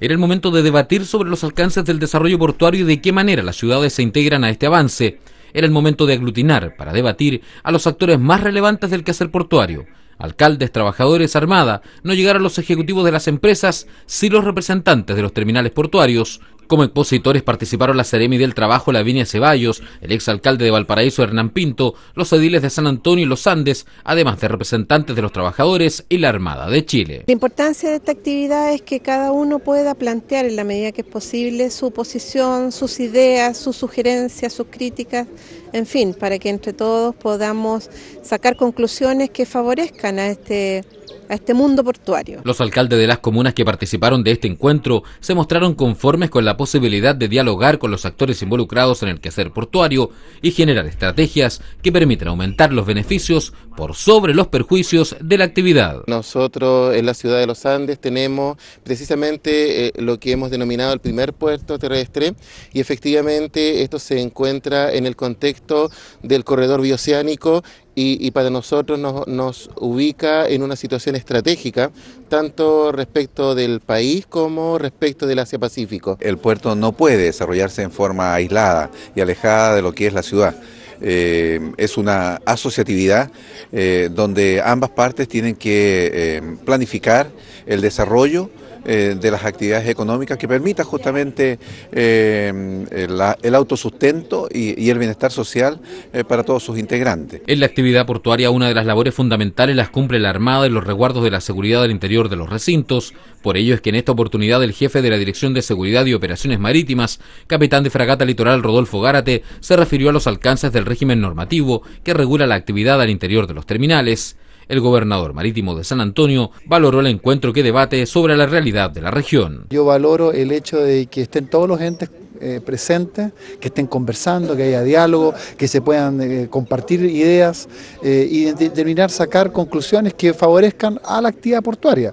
Era el momento de debatir sobre los alcances del desarrollo portuario y de qué manera las ciudades se integran a este avance. Era el momento de aglutinar, para debatir, a los actores más relevantes del quehacer portuario. Alcaldes, trabajadores, armada, no llegar a los ejecutivos de las empresas, sí los representantes de los terminales portuarios, como expositores participaron la Seremi del Trabajo Lavinia Ceballos, el exalcalde de Valparaíso Hernán Pinto, los ediles de San Antonio y los Andes, además de representantes de los trabajadores y la Armada de Chile. La importancia de esta actividad es que cada uno pueda plantear en la medida que es posible su posición, sus ideas, sus sugerencias, sus críticas, en fin, para que entre todos podamos sacar conclusiones que favorezcan a este a este mundo portuario. Los alcaldes de las comunas que participaron de este encuentro se mostraron conformes con la posibilidad de dialogar con los actores involucrados en el quehacer portuario y generar estrategias que permitan aumentar los beneficios por sobre los perjuicios de la actividad. Nosotros en la ciudad de los Andes tenemos precisamente eh, lo que hemos denominado el primer puerto terrestre y efectivamente esto se encuentra en el contexto del corredor bioceánico y, para nosotros nos, ubica en una situación estratégica, tanto respecto del país como respecto del Asia-Pacífico. El puerto no puede desarrollarse en forma aislada y alejada de lo que es la ciudad. Eh, es una asociatividad eh, donde ambas partes tienen que eh, planificar el desarrollo eh, de las actividades económicas que permita justamente eh, eh, el autosustento y, el bienestar social para todos sus integrantes. En la actividad portuaria una de las labores fundamentales las cumple la Armada y los resguardos de la seguridad del interior de los recintos. Por ello es que en esta oportunidad el jefe de la Dirección de Seguridad y Operaciones Marítimas, capitán de Fragata Litoral Rodolfo Gárate, se refirió a los alcances del régimen normativo que regula la actividad al interior de los terminales. El gobernador marítimo de San Antonio valoró el encuentro que debate sobre la realidad de la región. Yo valoro el hecho de que estén todos los entes eh, presentes, que estén conversando, que haya diálogo, que se puedan eh, compartir ideas eh, y determinar, sacar conclusiones que favorezcan a la actividad portuaria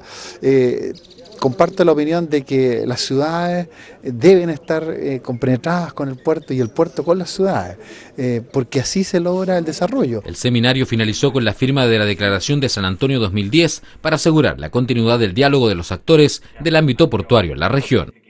comparto la opinión de que las ciudades deben estar eh, con el puerto y el puerto con las ciudades, porque así se logra el desarrollo. El seminario finalizó con la firma de la Declaración de San Antonio 2010 para asegurar la continuidad del diálogo de los actores del ámbito portuario en la región.